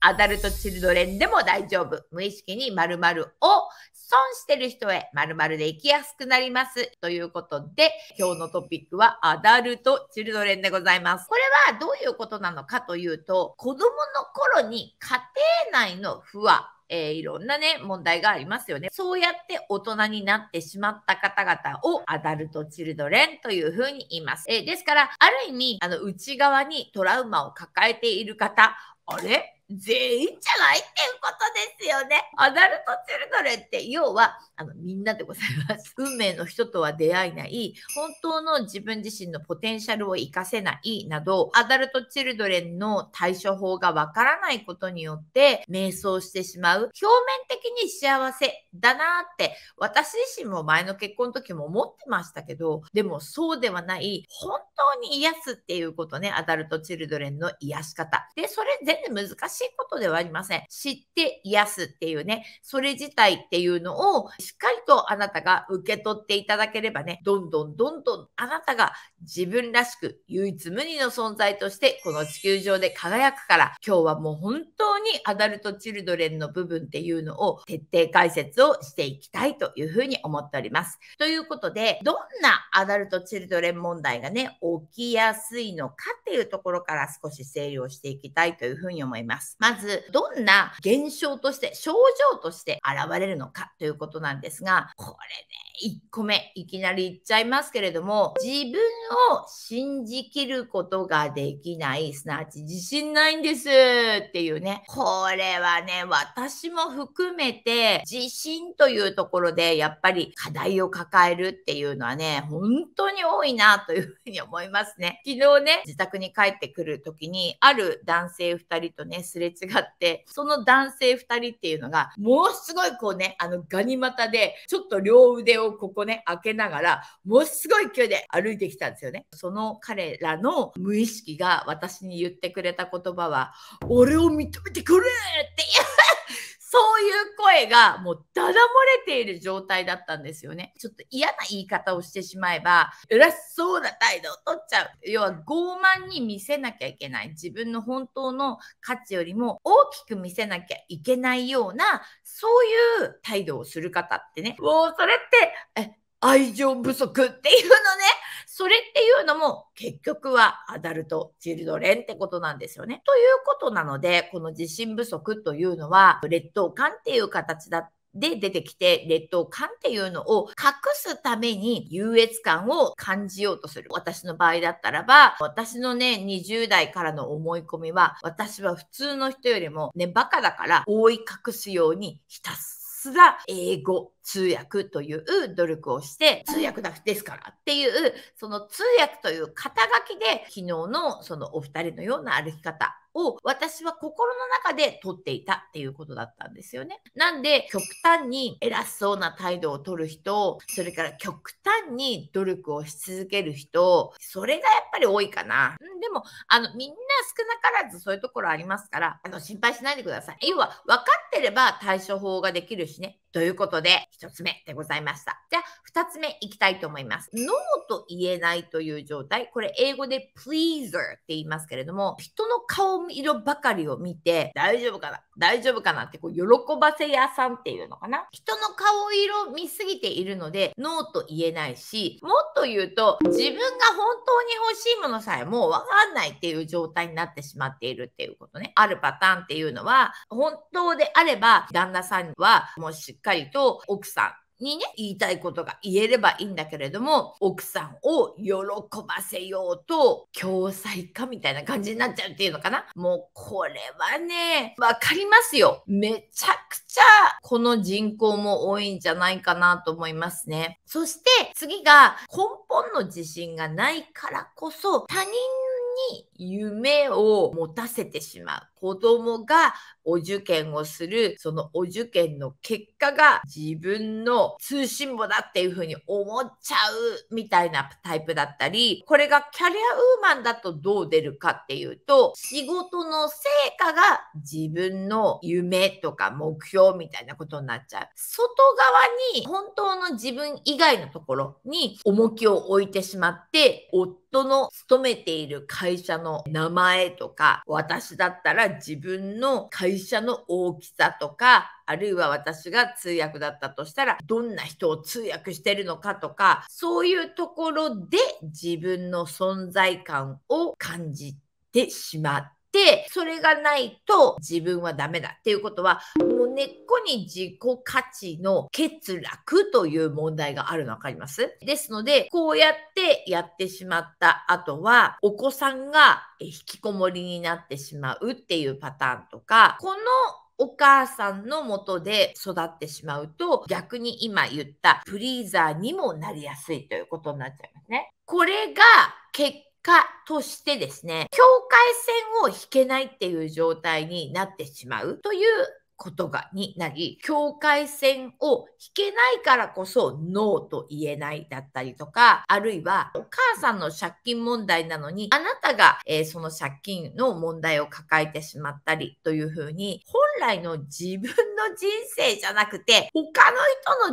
アダルトチルドレンでも大丈夫。無意識に〇〇を損してる人へ〇〇で行きやすくなります。ということで、今日のトピックはアダルトチルドレンでございます。これはどういうことなのかというと、子供の頃に家庭内の不和、えー、いろんなね、問題がありますよね。そうやって大人になってしまった方々をアダルトチルドレンというふうに言います。えー、ですから、ある意味、あの、内側にトラウマを抱えている方、あれ全員じゃないっていうことですよね。アダルトチルドレンって、要は、あの、みんなでございます。運命の人とは出会えない、本当の自分自身のポテンシャルを活かせないなど、アダルトチルドレンの対処法がわからないことによって、迷走してしまう。表面的に幸せだなって、私自身も前の結婚の時も思ってましたけど、でもそうではない、本当に癒すっていうことね、アダルトチルドレンの癒し方。で、それ全然難しい。しいことではありません。知って癒すっていうね、それ自体っていうのをしっかりとあなたが受け取っていただければね、どんどんどんどんあなたが自分らしく唯一無二の存在としてこの地球上で輝くから、今日はもう本当にアダルトチルドレンの部分っていうのを徹底解説をしていきたいというふうに思っております。ということで、どんなアダルトチルドレン問題がね、起きやすいのかっていうところから少し整理をしていきたいというふうに思います。。まず、どんな現象として、症状として現れるのかということなんですが、これね、1個目、いきなり言っちゃいますけれども、自分を信じきることができない、すなわち自信ないんですっていうね。これはね、私も含めて、自信というところで、やっぱり課題を抱えるっていうのはね、本当に多いなというふうに思いますね。昨日ね、自宅に帰ってくる時に、ある男性2人とね、すれ違って、その男性2人っていうのが、ものすごいこうね、あの、ガニ股で、ちょっと両腕ををここね、開けながら、ものすごい勢いで歩いてきたんですよね。その彼らの無意識が私に言ってくれた言葉は、俺を認めてくれって言うそういう声がもうだだ漏れている状態だったんですよね。ちょっと嫌な言い方をしてしまえば、偉そうな態度を取っちゃう。要は傲慢に見せなきゃいけない。自分の本当の価値よりも大きく見せなきゃいけないような、そういう態度をする方ってね。もうそれって、え、愛情不足っていうのね。それっていうのも結局はアダルト、チルドレンってことなんですよね。ということなので、この自信不足というのは、劣等感っていう形だっで出てきて劣等感っていうのを隠すために優越感を感じようとする。私の場合だったらば、私のね、20代からの思い込みは、私は普通の人よりもね、バカだから覆い隠すように浸す。す英語通訳という努力をして、通訳だですからっていう、その通訳という肩書きで、昨日のそのお二人のような歩き方を私は心の中で取っていたっていうことだったんですよね。なんで極端に偉そうな態度を取る人、それから極端に努力をし続ける人、それがやっぱり多いかな。でも、あの、みんな少なからずそういうところありますから、あの、心配しないでください。要は、分かってれば対処法ができるしね。ということで、1つ目でございました。じゃあ、2つ目いきたいと思います。ノーと言えないという状態。これ、英語で pleaser って言いますけれども、人の顔を色ばかりを見て、大丈夫かな大丈夫かなってこう喜ばせ屋さんっていうのかな人の顔色見すぎているので、ノーと言えないし、もっと言うと、自分が本当に欲しいものさえもうわかんないっていう状態になってしまっているっていうことね。あるパターンっていうのは、本当であれば、旦那さんはもうしっかりと奥さんにね、言いたいことが言えればいいんだけれども、奥さんを喜ばせようと、共済化みたいな感じになっちゃうっていうのかな。もうこれはね、わかりますよ。めちゃくちゃこの人口も多いんじゃないかなと思いますね。そして次が根本の自信がないからこそ他人に夢を持たせてしまう。子供がお受験をする、そのお受験の結果が自分の通信簿だっていうふうに思っちゃうみたいなタイプだったり、これがキャリアウーマンだとどう出るかっていうと、仕事の成果が自分の夢とか目標みたいなことになっちゃう。外側に本当の自分以外のところに重きを置いてしまって、夫の勤めている会社のの名前とか、私だったら自分の会社の大きさとか、あるいは私が通訳だったとしたら、どんな人を通訳してるのかとか、そういうところで自分の存在感を感じてしまって、それがないと自分はダメだっていうことは、根っこに自己価値の欠落という問題があるの分かりますですので、こうやってやってしまった後は、お子さんが引きこもりになってしまうっていうパターンとか、このお母さんのもとで育ってしまうと、逆に今言ったフリーザーにもなりやすいということになっちゃいますね。これが結果としてですね、境界線を引けないっていう状態になってしまうということが、になり、境界線を引けないからこそノーと言えないだったりとか、あるいはお母さんの借金問題なのに、あなたが、えー、その借金の問題を抱えてしまったりというふうに、本来の自分の人生じゃなくて、他の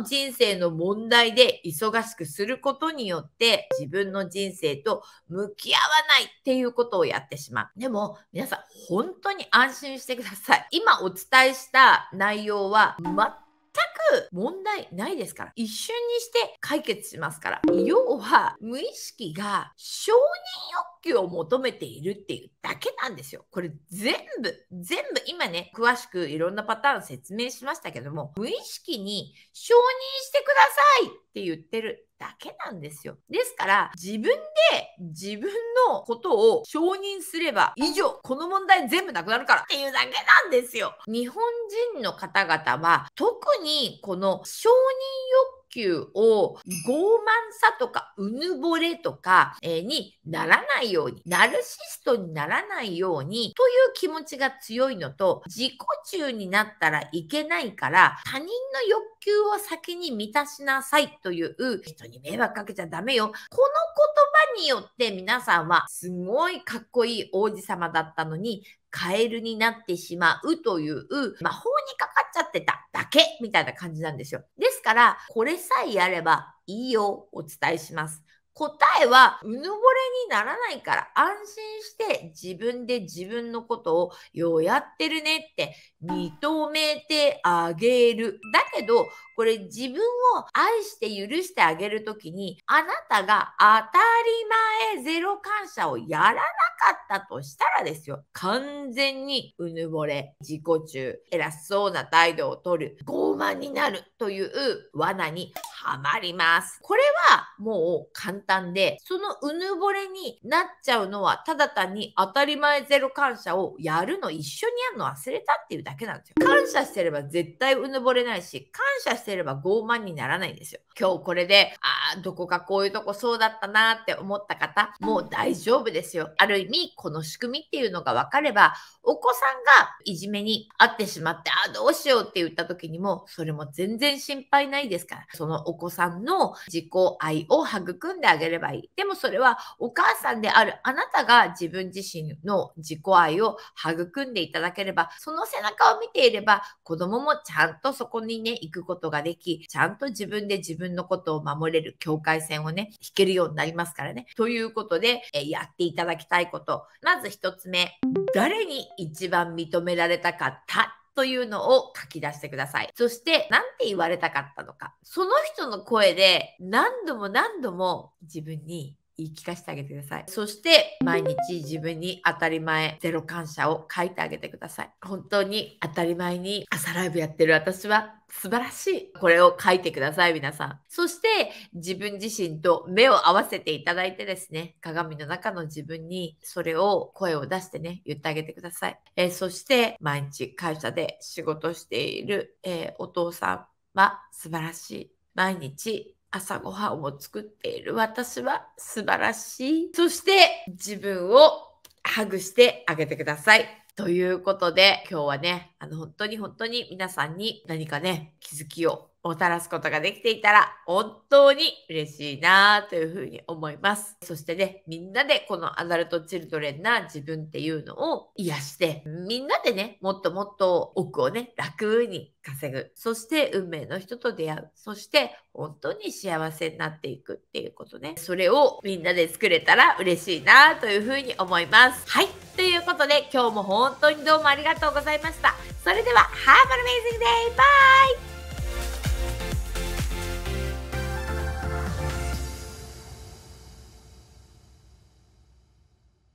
人の人生の問題で忙しくすることによって、自分の人生と向き合わないっていうことをやってしまう。でも、皆さん、本当に安心してください。今お伝えしたした内容は全く問題ないですから。一瞬にして解決しますから。要は、無意識が承認欲求を求めているっていうだけなんですよ。これ全部、全部今ね、詳しくいろんなパターン説明しましたけども、無意識に承認してくださいって言ってるだけなんですよ。ですから、自分で自分のことを承認すれば、以上、この問題全部なくなるからっていうだけなんですよ。日本人の方々は、特にこの承認欲球を傲慢さとかうぬぼれとか、えにならないように、ナルシストにならないようにという気持ちが強いのと、自己中になったらいけないから、他人の欲求を先に満たしなさいという人に迷惑かけちゃダメよ。この言葉によって皆さんはすごいかっこいい王子様だったのに、カエルになってしまうという魔法にかかっちゃってただけみたいな感じなんですよ。ですから、これさえやればいいよお伝えします。答えは、うぬぼれにならないから安心して自分で自分のことをようやってるねって認めてあげる。だけど、これ自分を愛して許してあげるときに、あなたが当たり前ゼロ感謝をやらなかったとしたらですよ、完全にうぬぼれ、自己中、偉そうな態度をとる、傲慢になるという罠にはまります。これはもう簡単で、そのうぬぼれになっちゃうのは、ただ単に当たり前ゼロ感謝をやるの一緒にやるの忘れたっていうだけけなんですよ。感謝してれば絶対うぬぼれないし、感謝してれば傲慢にならないんですよ。今日これで、ああ、どこかこういうとこそうだったなって思った方、もう大丈夫ですよ。ある意味、この仕組みっていうのが分かれば、お子さんがいじめに遭ってしまって、ああ、どうしようって言った時にも、それも全然心配ないですから、そのお子さんの自己愛を育んであげればいい。でもそれはお母さんであるあなたが自分自身の自己愛を育んでいただければ、その背中中を見ていれば、子供もちゃんとそこにね、行くことができ、ちゃんと自分で自分のことを守れる境界線をね、引けるようになりますからね。ということで、えやっていただきたいこと。まず1つ目、誰に一番認められたかったというのを書き出してください。そして、何て言われたかったのか。その人の声で何度も何度も自分に言い聞かせてあげてください。そして毎日自分に当たり前ゼロ感謝を書いてあげてください。本当に当たり前に朝ライブやってる私は素晴らしい。これを書いてください、皆さん。そして自分自身と目を合わせていただいてですね、鏡の中の自分にそれを声を出してね、言ってあげてください。えー、そして毎日会社で仕事している、えー、お父さんは素晴らしい。毎日朝ごはんを作っている私は素晴らしい。そして自分をハグしてあげてください。ということで、今日はね、あの、本当に本当に皆さんに何かね、気づきをもたらすことができていたら本当に嬉しいなというふうに思います。そしてね、みんなでこのアダルトチルドレンな自分っていうのを癒して、みんなでね、もっともっと奥をね、楽に稼ぐ。そして運命の人と出会う。そして本当に幸せになっていくっていうことね。それをみんなで作れたら嬉しいなというふうに思います。はい。ということで今日も本当にどうもありがとうございました。それでは、ハーマルメイズデイバイ